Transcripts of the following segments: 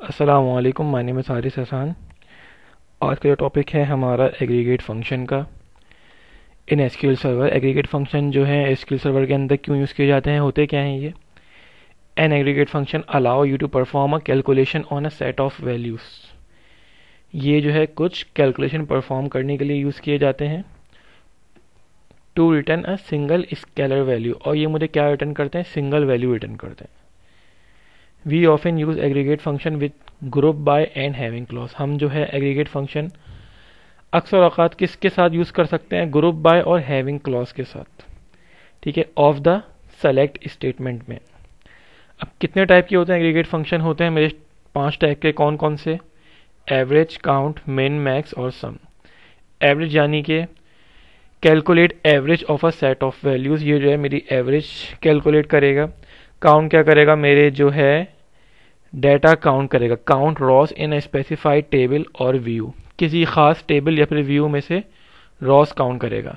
वालेकुम my name is सारिस हसान आज का जो टॉपिक है हमारा एग्रीगेट फंक्शन का in SQL server aggregate function जो है एसक्यूएल सर्वर के अंदर क्यों यूज़ किए जाते हैं होते क्या हैं ये an aggregate function allow you to perform a calculation on a set of values ये जो है कुछ कैलकुलेशन परफॉर्म करने के लिए यूज़ किए जाते हैं to return a single scalar value और ये मुझे क्या रिटर्न करते हैं सिंगल वैल्यू रिटर्न करते हैं we often use aggregate function with group by and having clause हम जो है एग्रीगेट फंक्शन अक्सर अवकात किसके साथ यूज़ कर सकते हैं ग्रुप बाय और हैविंग क्लॉज के साथ ठीक है ऑफ द सेलेक्ट स्टेटमेंट में अब कितने टाइप के होते हैं एग्रीगेट फंक्शन होते हैं मेरे पांच टाइप के कौन कौन से एवरेज काउंट मेन मैक्स और सम एवरेज यानी के calculate average of a set of values ये जो है मेरी एवरेज कैलकुलेट करेगा काउंट क्या करेगा मेरे जो है डेटा काउंट करेगा count rows in a specified table or view किसी खास टेबल या फिर व्यू में से रॉस काउंट करेगा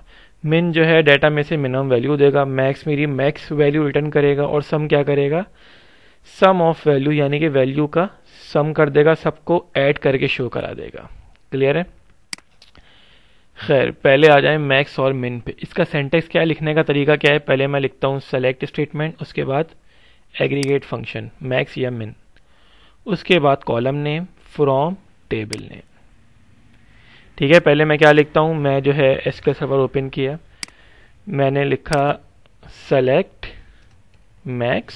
मिन जो है डाटा में से मिनिमम वैल्यू देगा मैक्स मेरी मैक्स वैल्यू रिटर्न करेगा और सम क्या करेगा सम ऑफ वैल्यू यानी कि वैल्यू का सम कर देगा सबको ऐड करके शो करा देगा क्लियर है खैर पहले आ जाए मैक्स और मिन पे इसका सेंटेक्स क्या है लिखने का तरीका क्या है पहले मैं लिखता हूँ सेलेक्ट स्टेटमेंट उसके बाद एग्रीगेट फंक्शन मैक्स या मिन उसके बाद column name from table name ठीक है पहले मैं क्या लिखता हूँ मैं जो है एस के सर्वर ओपन किया मैंने लिखा सेलेक्ट मैक्स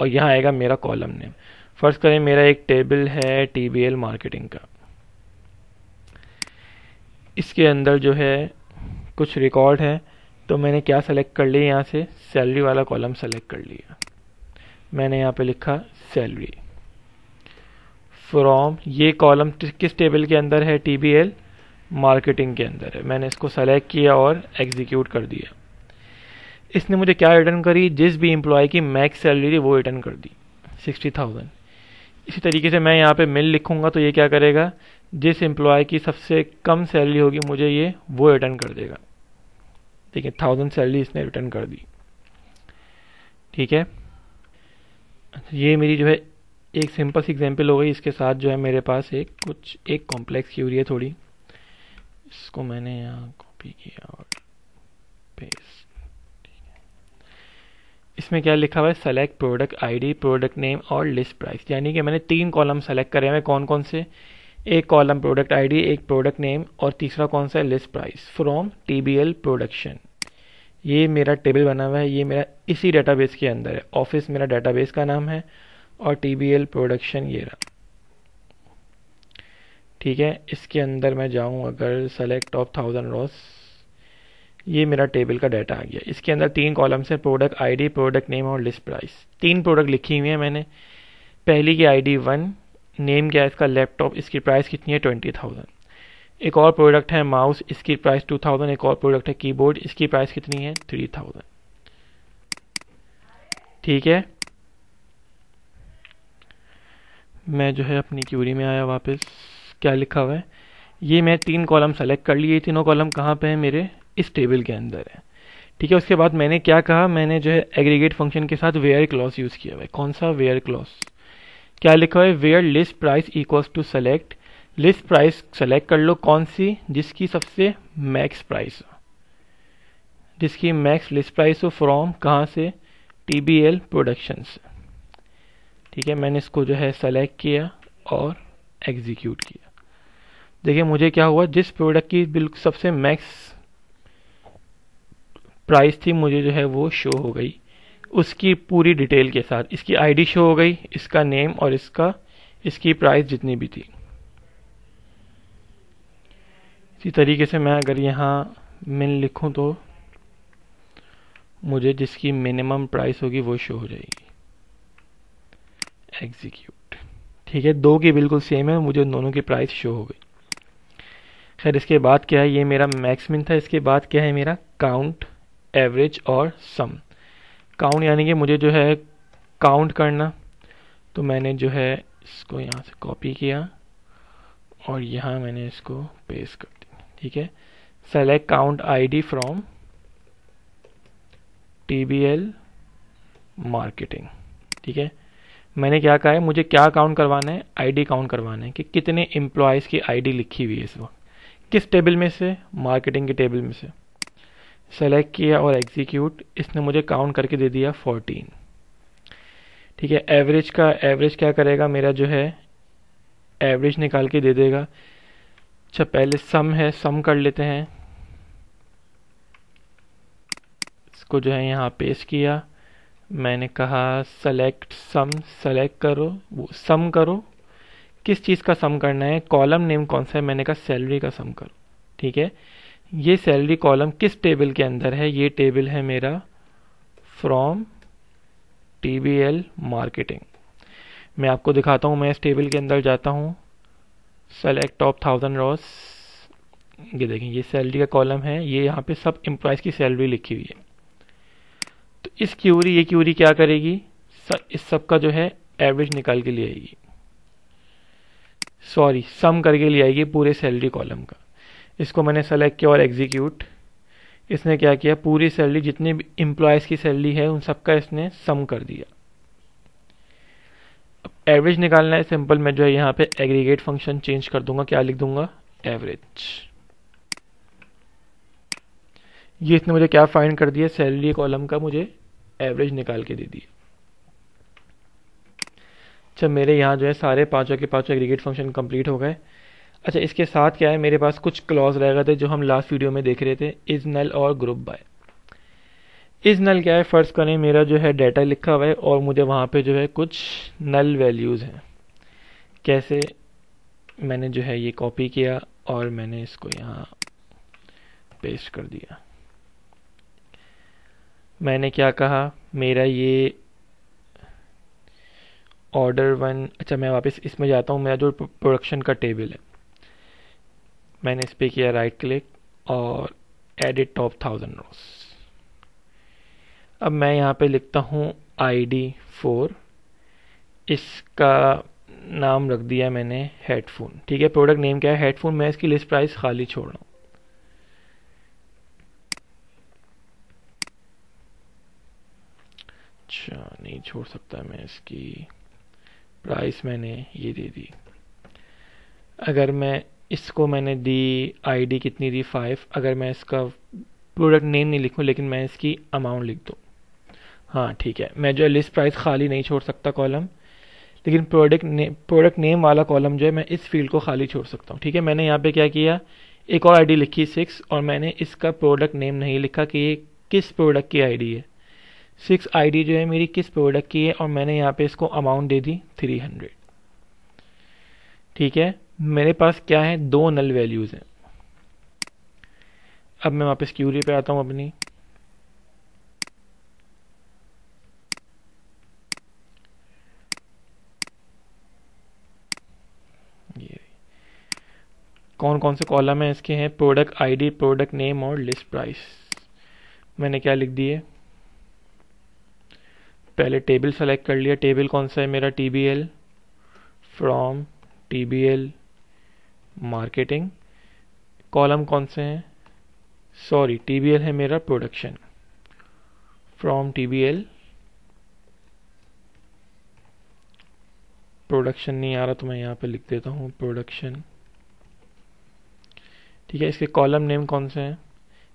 और यहाँ आएगा मेरा कॉलम नेम फर्स्ट करें मेरा एक टेबल है टीबीएल मार्केटिंग का इसके अंदर जो है कुछ रिकॉर्ड है तो मैंने क्या सेलेक्ट कर लिया यहाँ से सैलरी वाला कॉलम सेलेक्ट कर लिया मैंने यहाँ पे लिखा सैलरी फ्रॉम ये कॉलम किस टेबल के अंदर है टी मार्केटिंग के अंदर है मैंने इसको सेलेक्ट किया और एग्जीक्यूट कर दिया इसने मुझे क्या रिटर्न करी जिस भी इम्प्लॉय की मैक्स सैलरी थी वो रिटर्न कर दी सिक्सटी थाउजेंड इसी तरीके से मैं यहाँ पे मिल लिखूंगा तो ये क्या करेगा जिस इम्प्लॉय की सबसे कम सैलरी होगी मुझे ये वो रिटर्न कर देगा देखिए थाउजेंड सैलरी इसने रिटर्न कर दी ठीक है अच्छा, ये मेरी जो है एक सिंपल सी एग्जाम्पल हो गई इसके साथ जो है मेरे पास एक कुछ एक कॉम्प्लेक्स की हो रही है थोड़ी इसको मैंने यहाँ कॉपी किया और पेस्ट इसमें क्या लिखा हुआ है select product ID product name और लिस्ट प्राइस यानी कि मैंने तीन कॉलम सेलेक्ट करे हैं कौन कौन से एक कॉलम प्रोडक्ट आईडी एक प्रोडक्ट नेम और तीसरा कौन सा है list price from TBL production ये मेरा टेबल बना हुआ है ये मेरा इसी डेटाबेस के अंदर है ऑफिस मेरा डेटाबेस का नाम है और टीबीएल प्रोडक्शन ये रहा ठीक है इसके अंदर मैं जाऊं अगर सेलेक्ट ऑफ थाउजेंड रॉस ये मेरा टेबल का डाटा आ गया इसके अंदर तीन कॉलम्स हैं प्रोडक्ट आईडी प्रोडक्ट नेम और लिस्ट प्राइस तीन प्रोडक्ट लिखी हुई है मैंने पहली की आईडी वन नेम क्या है इसका लैपटॉप इसकी प्राइस कितनी है ट्वेंटी थाउजेंड एक और प्रोडक्ट है माउस इसकी प्राइस टू थाउजेंड एक और प्रोडक्ट है कीबोर्ड इसकी प्राइस कितनी है थ्री थाउजेंड ठीक है मैं जो है अपनी क्यूरी में आया वापस क्या लिखा हुआ है ये मैं तीन कॉलम सेलेक्ट कर लिए तीनों कॉलम कहाँ पे हैं मेरे इस टेबल के अंदर है ठीक है उसके बाद मैंने क्या कहा मैंने जो है एग्रीगेट फंक्शन के साथ वेयर क्लॉस यूज़ किया हुआ है कौन सा वेयर क्लॉस क्या लिखा है where list price equals to select list price select कर लो कौन सी जिसकी सबसे मैक्स प्राइस हो जिसकी मैक्स लिस्ट प्राइस हो फ्रॉम कहाँ से टी बी एल प्रोडक्शन ठीक है मैंने इसको जो है सेलेक्ट किया और एग्जीक्यूट किया देखिए मुझे क्या हुआ जिस प्रोडक्ट की बिल्कुल सबसे मैक्स प्राइस थी मुझे जो है वो शो हो गई उसकी पूरी डिटेल के साथ इसकी आईडी शो हो गई इसका नेम और इसका इसकी प्राइस जितनी भी थी इसी तरीके से मैं अगर यहाँ मिन लिखूँ तो मुझे जिसकी मिनिमम प्राइस होगी वो शो हो जाएगी एग्जीक्यूट ठीक है दो की बिल्कुल सेम है मुझे दोनों की प्राइस शो हो गई खैर इसके बाद क्या है ये मेरा मैक्स मिन था इसके बाद क्या है मेरा काउंट एवरेज और सम काउंट यानी कि मुझे जो है काउंट करना तो मैंने जो है इसको यहाँ से कॉपी किया और यहाँ मैंने इसको पेस्ट कर दिया ठीक है select count ID from TBL marketing ठीक है मैंने क्या कहा है मुझे क्या काउंट करवाना है आईडी काउंट करवाना है कि कितने एम्प्लॉयज़ की आईडी लिखी हुई है इस वक्त किस टेबल में से मार्केटिंग के टेबल में से सेलेक्ट किया और एग्जीक्यूट इसने मुझे काउंट करके दे दिया 14 ठीक है एवरेज का एवरेज क्या करेगा मेरा जो है एवरेज निकाल के दे देगा अच्छा पहले सम है सम कर लेते हैं इसको जो है यहाँ पेस्ट किया मैंने कहा सेलेक्ट सम सेलेक्ट करो वो सम करो किस चीज़ का सम करना है कॉलम नेम कौन सा है मैंने कहा सैलरी का सम करो ठीक है ये सैलरी कॉलम किस टेबल के अंदर है ये टेबल है मेरा from T B L marketing मैं आपको दिखाता हूँ मैं इस टेबल के अंदर जाता हूँ सेलेक्ट टॉप थाउजेंड रॉस ये देखें ये सैलरी का कॉलम है ये यहाँ पे सब एम्प्लॉयज़ की सैलरी लिखी हुई है तो इस क्यूरी ये क्यूरी क्या करेगी इस सब का जो है एवरेज निकाल के ले आएगी सॉरी सम करके ले आएगी पूरे सैलरी कॉलम का इसको मैंने सेलेक्ट किया और एग्जीक्यूट इसने क्या किया पूरी सैलरी जितने भी इम्प्लॉयज़ की सैलरी है उन सबका इसने सम कर दिया अब एवरेज निकालना है सिंपल मैं जो है यहाँ पे एग्रीगेट फंक्शन चेंज कर दूंगा क्या लिख दूंगा एवरेज ये इसने मुझे क्या फाइंड कर दिया सैलरी कॉलम का मुझे एवरेज निकाल के दे दिया अच्छा मेरे यहाँ जो है सारे पाँचों के पाँचों एग्रीगेट फंक्शन कंप्लीट हो गए अच्छा इसके साथ क्या है मेरे पास कुछ क्लॉज रह गए थे जो हम लास्ट वीडियो में देख रहे थे इज नल और ग्रुप बाय इज नल क्या है फर्स्ट करें मेरा जो है डाटा लिखा हुआ है और मुझे वहाँ पे जो है कुछ नल वैल्यूज़ हैं कैसे मैंने जो है ये कॉपी किया और मैंने इसको यहाँ पेस्ट कर दिया मैंने क्या कहा मेरा ये ऑर्डर वन अच्छा मैं वापस इसमें जाता हूँ मेरा जो प्रोडक्शन का टेबल है मैंने इस पर किया राइट क्लिक और एडिट टॉप थाउजेंड रोस अब मैं यहाँ पे लिखता हूँ आई डी फोर इसका नाम रख दिया मैंने हेडफोन ठीक है प्रोडक्ट नेम क्या है हेडफोन मैं इसकी लिस्ट प्राइस खाली छोड़ रहा हूँ अच्छा नहीं छोड़ सकता मैं इसकी प्राइस मैंने ये दे दी अगर मैं इसको मैंने दी आईडी कितनी दी फाइव अगर मैं इसका प्रोडक्ट नेम नहीं लिखूं लेकिन मैं इसकी अमाउंट लिख दूँ हाँ ठीक है मैं जो है लिस्ट प्राइस खाली नहीं छोड़ सकता कॉलम लेकिन प्रोडक्ट ने प्रोडक्ट नेम वाला कॉलम जो है मैं इस फील्ड को खाली छोड़ सकता हूँ ठीक है मैंने यहाँ पे क्या किया एक और आईडी लिखी सिक्स और मैंने इसका प्रोडक्ट नेम नहीं लिखा कि ये किस प्रोडक्ट की आईडी है सिक्स आईडी जो है मेरी किस प्रोडक्ट की है और मैंने यहाँ पे इसको अमाउंट दे दी थ्री हंड्रेड ठीक है मेरे पास क्या है दो नल वैल्यूज़ हैं अब मैं वापस क्यूरी पे आता हूं अपनी कौन कौन से कॉलम है इसके हैं प्रोडक्ट आईडी, प्रोडक्ट नेम और लिस्ट प्राइस मैंने क्या लिख दिए पहले टेबल सेलेक्ट कर लिया टेबल कौन सा है मेरा TBL from TBL B marketing column कौन से हैं सॉरी टीबीएल है मेरा प्रोडक्शन फ्रॉम टीबीएल प्रोडक्शन नहीं आ रहा तो मैं यहाँ पे लिख देता हूँ प्रोडक्शन ठीक है इसके कॉलम नेम कौन से हैं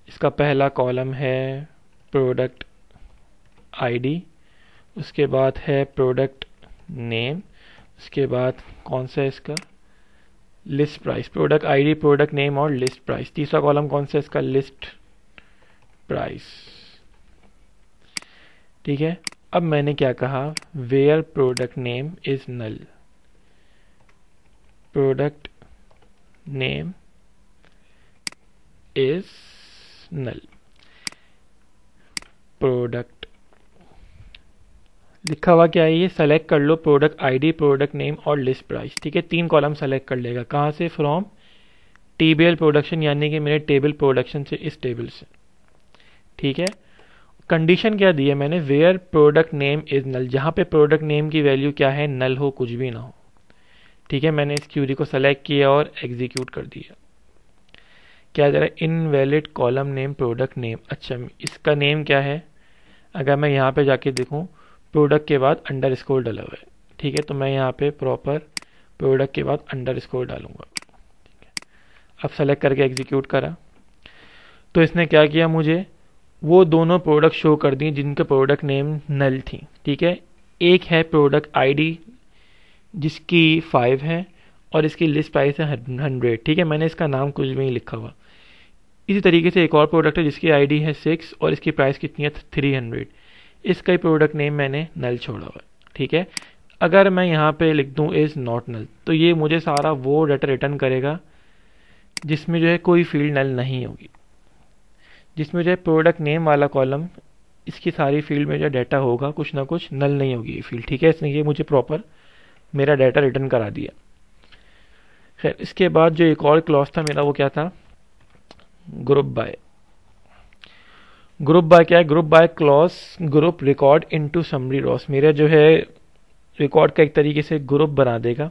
इसका पहला कॉलम है प्रोडक्ट आईडी उसके बाद है प्रोडक्ट नेम उसके बाद कौन सा है इसका list price product ID product name और लिस्ट प्राइस तीसरा कॉलम कौन सा इसका लिस्ट प्राइस ठीक है अब मैंने क्या कहा where product name is null product name is null product लिखा हुआ क्या है ये सेलेक्ट कर लो प्रोडक्ट आईडी प्रोडक्ट नेम और लिस्ट प्राइस ठीक है तीन कॉलम सेलेक्ट कर लेगा कहाँ से फ्रॉम टीबीएल प्रोडक्शन यानी कि मेरे टेबल प्रोडक्शन से इस टेबल से ठीक है कंडीशन क्या दी है मैंने where product name is null जहाँ पे प्रोडक्ट नेम की वैल्यू क्या है नल हो कुछ भी ना हो ठीक है मैंने इस क्यूरी को सेलेक्ट किया और एग्जीक्यूट कर दिया क्या जरा invalid column name product name अच्छा इसका नेम क्या है अगर मैं यहाँ पे जाके देखूँ प्रोडक्ट के बाद अंडर स्कोर डला हुआ है ठीक है तो मैं यहाँ पे प्रॉपर प्रोडक्ट के बाद अंडर स्कोर डालूंगा ठीक है अब सेलेक्ट करके एग्जीक्यूट करा तो इसने क्या किया मुझे वो दोनों प्रोडक्ट शो कर दी जिनके प्रोडक्ट नेम नल थी ठीक है एक है प्रोडक्ट आईडी जिसकी फाइव है और इसकी लिस्ट प्राइस है हंड्रेड ठीक है मैंने इसका नाम कुछ भी नहीं लिखा हुआ इसी तरीके से एक और प्रोडक्ट है जिसकी आईडी है सिक्स और इसकी प्राइस कितनी है थ्री हंड्रेड इसका ही प्रोडक्ट नेम मैंने नल छोड़ा हुआ ठीक है अगर मैं यहाँ पे लिख दूँ इज़ नॉट नल तो ये मुझे सारा वो डाटा रिटर्न करेगा जिसमें जो है कोई फील्ड नल नहीं होगी जिसमें जो है प्रोडक्ट नेम वाला कॉलम इसकी सारी फील्ड में जो डाटा होगा कुछ ना कुछ नल नहीं होगी ये फील्ड ठीक है इसने ये मुझे प्रॉपर मेरा डाटा रिटर्न करा दिया खैर इसके बाद जो एक और क्लॉज था मेरा वो क्या था ग्रुप बाय ग्रुप बाय क्या है group by clause group record into summary rows मेरा जो है रिकॉर्ड का एक तरीके से ग्रुप बना देगा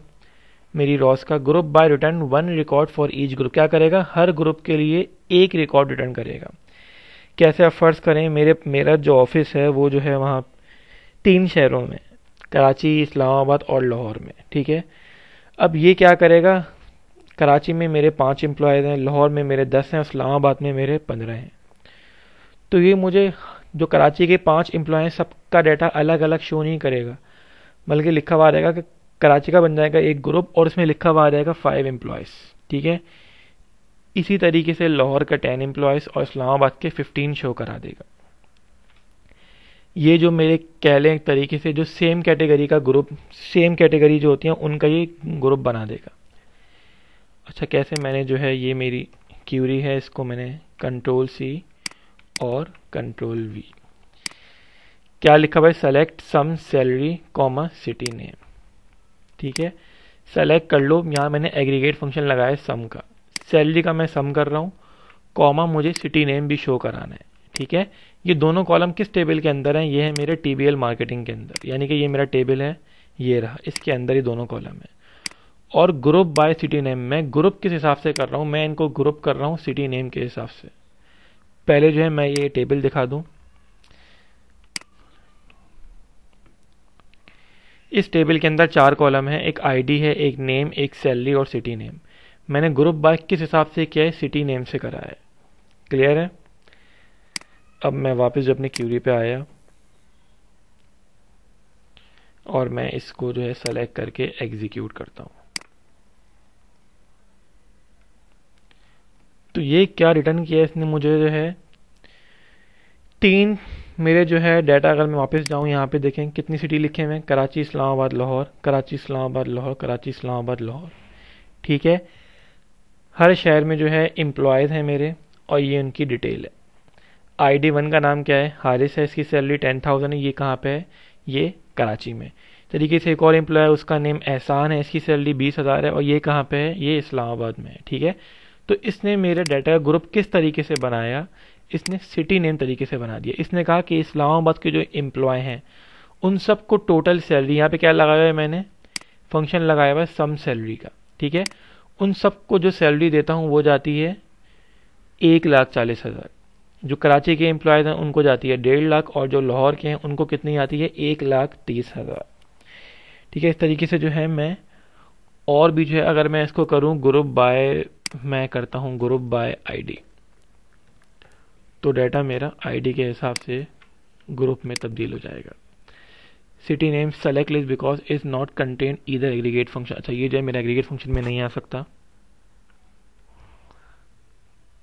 मेरी रॉस का group by return one record for each group क्या करेगा हर ग्रुप के लिए एक रिकॉर्ड रिटर्न करेगा कैसे आप फर्ज करें मेरे मेरा जो ऑफिस है वो जो है वहाँ तीन शहरों में कराची इस्लामाबाद और लाहौर में ठीक है अब ये क्या करेगा कराची में मेरे पाँच एम्प्लॉयज़ हैं लाहौर में मेरे दस हैं इस्लामाबाद में मेरे पंद्रह हैं तो ये मुझे जो कराची के पांच एम्प्लॉय सबका डाटा अलग अलग शो नहीं करेगा बल्कि लिखा हुआ रहेगा कि कराची का बन जाएगा एक ग्रुप और उसमें लिखा हुआ रहेगा फाइव एम्प्लॉयज़ ठीक है इसी तरीके से लाहौर का टेन एम्प्लॉयज़ और इस्लामाबाद के फिफ्टीन शो करा देगा ये जो मेरे कह लें एक तरीके से जो सेम कैटेगरी का ग्रुप सेम कैटेगरी जो होती है उनका ये ग्रुप बना देगा अच्छा कैसे मैंने जो है ये मेरी क्यूरी है इसको मैंने कंट्रोल सी और कंट्रोल वी क्या लिखा भाई select sum salary comma city name ठीक है सेलेक्ट कर लो यहाँ मैंने एग्रीगेट फंक्शन लगाया सम का सैलरी का मैं सम कर रहा हूँ कॉमा मुझे सिटी नेम भी शो कराना है ठीक है ये दोनों कॉलम किस टेबल के अंदर हैं ये है मेरे टी मार्केटिंग के अंदर यानी कि ये मेरा टेबल है ये रहा इसके अंदर ही दोनों कॉलम है और ग्रुप बाय सिटी नेम मैं ग्रुप किस हिसाब से कर रहा हूँ मैं इनको ग्रुप कर रहा हूँ सिटी नेम के हिसाब से पहले जो है मैं ये टेबल दिखा दूं इस टेबल के अंदर चार कॉलम है एक आईडी है एक नेम एक सैलरी और सिटी नेम मैंने ग्रुप बाय किस हिसाब से किया है सिटी नेम से करा है क्लियर है अब मैं वापस जो अपनी क्यूरी पे आया और मैं इसको जो है सेलेक्ट करके एग्जीक्यूट करता हूँ ये क्या रिटर्न किया इसने मुझे जो है तीन मेरे जो है डाटा अगर मैं वापस जाऊँ यहाँ पे देखें कितनी सिटी लिखे हुए हैं कराची इस्लामाबाद लाहौर कराची इस्लामाबाद लाहौर कराची इस्लामाबाद लाहौर ठीक है हर शहर में जो है एम्प्लॉयज़ हैं मेरे और ये उनकी डिटेल है आई डी वन का नाम क्या है हारिस है इसकी सैलरी टेन थाउजेंड है ये कहाँ पे है ये कराची में तरीके से एक और एम्प्लॉय उसका नेम एहसान है इसकी सैलरी बीस हज़ार है और ये कहाँ पे है ये इस्लामाबाद में है ठीक है तो इसने मेरे डाटा का ग्रुप किस तरीके से बनाया इसने सिटी नेम तरीके से बना दिया इसने कहा कि इस्लामाबाद के जो एम्प्लॉय हैं उन सबको टोटल सैलरी यहाँ पे क्या लगाया है मैंने फंक्शन लगाया हुआ है सम सैलरी का ठीक है उन सबको जो सैलरी देता हूँ वो जाती है एक लाख चालीस हज़ार जो कराची के एम्प्लॉयज़ हैं उनको जाती है डेढ़ लाख और जो लाहौर के हैं उनको कितनी आती है एक लाख तीस हज़ार ठीक है इस तरीके से जो है मैं और भी जो है अगर मैं इसको करूँ ग्रुप बाय मैं करता हूँ ग्रुप बाय आईडी तो डाटा मेरा आईडी के हिसाब से ग्रुप में तब्दील हो जाएगा city name select list because is not contain इधर एग्रीगेट फंक्शन अच्छा ये जो है मेरा एग्रीगेट फंक्शन में नहीं आ सकता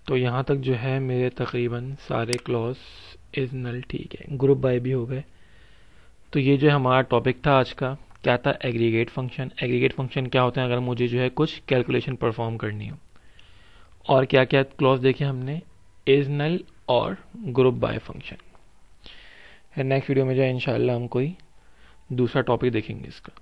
तो यहाँ तक जो है मेरे तकरीबन सारे क्लॉज इज नल ठीक है ग्रुप बाय भी हो गए तो ये जो हमारा टॉपिक था आज का क्या था एग्रीगेट फंक्शन एग्रीगेट फंक्शन क्या होते हैं अगर मुझे जो है कुछ कैलकुलेशन परफॉर्म करनी हो और क्या क्या क्लॉज देखे हमने इज नल और group by function next video में जो है हम कोई दूसरा टॉपिक देखेंगे इसका